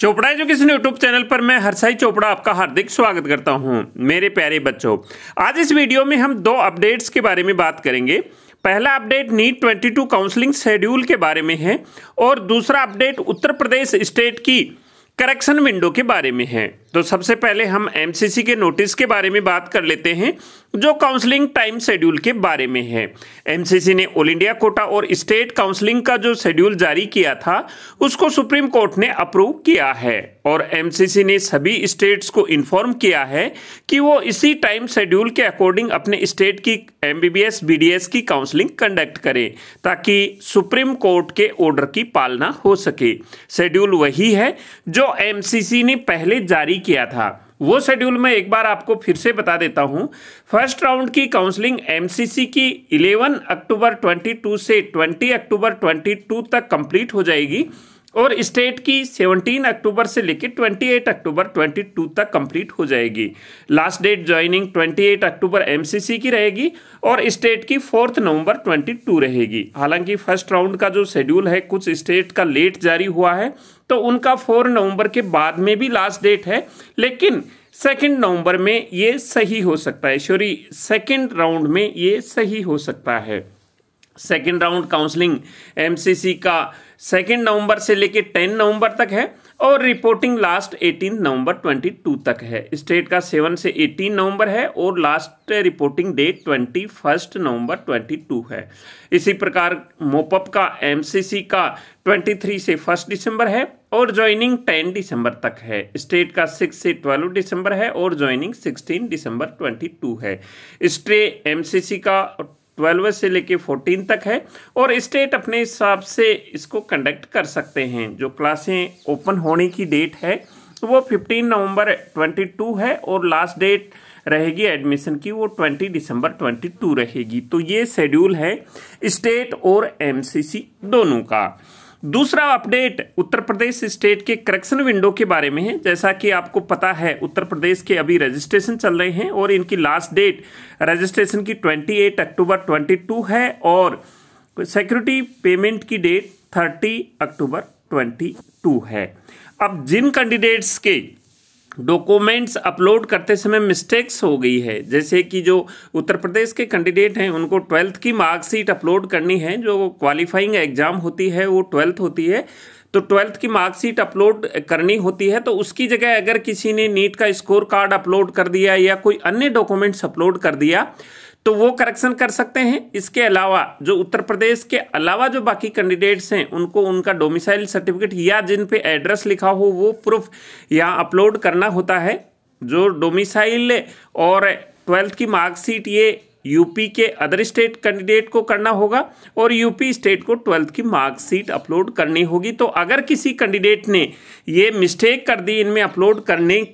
Chopra education YouTube channel पर मैं हरसाई चोपड़ा आपका हार्दिक स्वागत करता हूं मेरे प्यारे बच्चों आज इस वीडियो में हम दो अपडेट्स के बारे में बात करेंगे पहला अपडेट नीट 22 काउंसलिंग शेड्यूल के बारे में है और दूसरा अपडेट उत्तर प्रदेश स्टेट की करेक्शन विंडो के बारे में है तो सबसे पहले हम एमसीसी के नोटिस के बारे में बात कर लेते हैं जो काउंसलिंग टाइम शेड्यूल के बारे में है एमसीसी ने ऑल इंडिया कोटा और स्टेट काउंसलिंग का जो शेड्यूल जारी किया था उसको सुप्रीम कोर्ट ने अप्रूव किया है और एमसीसी ने सभी स्टेट्स को इन्फॉर्म किया है कि वो इसी टाइम शेड्यूल के अकॉर्डिंग अपने स्टेट की एम बी की काउंसलिंग कंडक्ट करें ताकि सुप्रीम कोर्ट के ऑर्डर की पालना हो सके शेड्यूल वही है जो एम ने पहले जारी जारी किया था वो शेड्यूल में एक बार आपको फिर से बता देता हूँ फर्स्ट राउंड की काउंसलिंग एमसीसी की 11 अक्टूबर 22 से 20 अक्टूबर 22 तक कंप्लीट हो जाएगी और स्टेट की 17 अक्टूबर से लेकर 28 अक्टूबर 22 तक कंप्लीट हो जाएगी last date joining 28 October MCC की रहेगी और स्टेट की फोर्थ नवंबर 22 रहेगी हालांकि फर्स्ट राउंड का जो शेड्यूल है कुछ स्टेट का लेट जारी हुआ है तो उनका फोर नवंबर के बाद में भी लास्ट डेट है लेकिन सेकेंड नवंबर में ये सही हो सकता है सॉरी सेकेंड राउंड में ये सही हो सकता है सेकेंड राउंड काउंसलिंग एम का सेकेंड नवंबर से लेकर टेन नवंबर तक है और रिपोर्टिंग लास्ट 18 नवंबर 22 तक है स्टेट का 7 से 18 नवंबर है और लास्ट रिपोर्टिंग डेट 21 नवंबर 22 है इसी प्रकार मोपअप का एमसीसी का 23 से 1 दिसंबर है और ज्वाइनिंग 10 दिसंबर तक है स्टेट का 6 से 12 दिसंबर है और ज्वाइनिंग 16 दिसंबर 22 है स्टे एमसीसी का ट्वेल्व से लेके फोर्टीन तक है और स्टेट अपने हिसाब से इसको कंडक्ट कर सकते हैं जो क्लासें ओपन होने की डेट है तो वो फिफ्टीन नवंबर ट्वेंटी टू है और लास्ट डेट रहेगी एडमिशन की वो ट्वेंटी दिसंबर ट्वेंटी टू रहेगी तो ये शेड्यूल है स्टेट और एमसीसी दोनों का दूसरा अपडेट उत्तर प्रदेश स्टेट के करेक्शन विंडो के बारे में है जैसा कि आपको पता है उत्तर प्रदेश के अभी रजिस्ट्रेशन चल रहे हैं और इनकी लास्ट डेट रजिस्ट्रेशन की 28 अक्टूबर 22 है और सिक्योरिटी पेमेंट की डेट 30 अक्टूबर 22 है अब जिन कैंडिडेट्स के डॉक्यूमेंट्स अपलोड करते समय मिस्टेक्स हो गई है जैसे कि जो उत्तर प्रदेश के कैंडिडेट हैं उनको ट्वेल्थ की मार्कशीट अपलोड करनी है जो क्वालिफाइंग एग्ज़ाम होती है वो ट्वेल्थ होती है तो ट्वेल्थ की मार्कशीट अपलोड करनी होती है तो उसकी जगह अगर किसी ने नीट का स्कोर कार्ड अपलोड कर दिया या कोई अन्य डॉक्यूमेंट्स अपलोड कर दिया तो वो करेक्शन कर सकते हैं इसके अलावा जो उत्तर प्रदेश के अलावा जो बाकी कैंडिडेट्स हैं उनको उनका डोमिसाइल सर्टिफिकेट या जिन पे एड्रेस लिखा हो वो प्रूफ यहाँ अपलोड करना होता है जो डोमिसाइल और ट्वेल्थ की मार्कशीट ये यूपी के अदर स्टेट कैंडिडेट को करना होगा और यूपी स्टेट को ट्वेल्थ की मार्कशीट अपलोड करनी होगी तो अगर किसी कैंडिडेट ने ये मिस्टेक कर दी इनमें अपलोड करने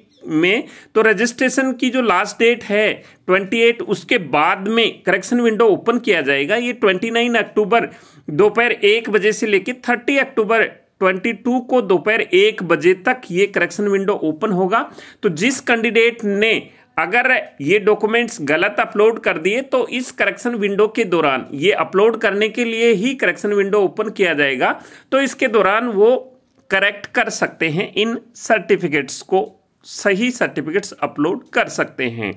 में तो रजिस्ट्रेशन की जो लास्ट डेट है 28 उसके बाद में करेक्शन विंडो ओपन किया जाएगा ये 29 अक्टूबर दोपहर एक बजे से लेकर 30 अक्टूबर 22 को दोपहर एक बजे तक ये करेक्शन विंडो ओपन होगा तो जिस कैंडिडेट ने अगर ये डॉक्यूमेंट्स गलत अपलोड कर दिए तो इस करेक्शन विंडो के दौरान ये अपलोड करने के लिए ही करेक्शन विंडो ओपन किया जाएगा तो इसके दौरान वो करेक्ट कर सकते हैं इन सर्टिफिकेट्स को सही सर्टिफिकेट्स अपलोड कर सकते हैं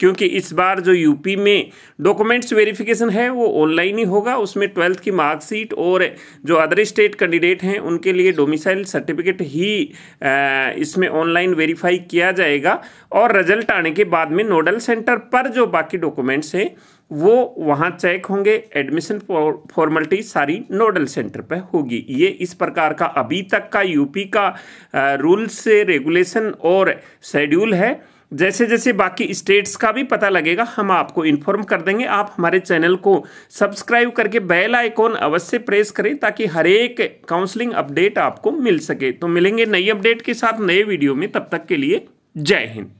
क्योंकि इस बार जो यूपी में डॉक्यूमेंट्स वेरिफिकेशन है वो ऑनलाइन ही होगा उसमें ट्वेल्थ की मार्कशीट और जो अदर स्टेट कैंडिडेट हैं उनके लिए डोमिसाइल सर्टिफिकेट ही इसमें ऑनलाइन वेरीफाई किया जाएगा और रिजल्ट आने के बाद में नोडल सेंटर पर जो बाकी डॉक्यूमेंट्स हैं वो वहाँ चेक होंगे एडमिशन फॉर्मेलिटी सारी नोडल सेंटर पे होगी ये इस प्रकार का अभी तक का यूपी का रूल से रेगुलेशन और शेड्यूल है जैसे जैसे बाकी स्टेट्स का भी पता लगेगा हम आपको इन्फॉर्म कर देंगे आप हमारे चैनल को सब्सक्राइब करके बेल आइकॉन अवश्य प्रेस करें ताकि हर एक काउंसलिंग अपडेट आपको मिल सके तो मिलेंगे नई अपडेट के साथ नए वीडियो में तब तक के लिए जय हिंद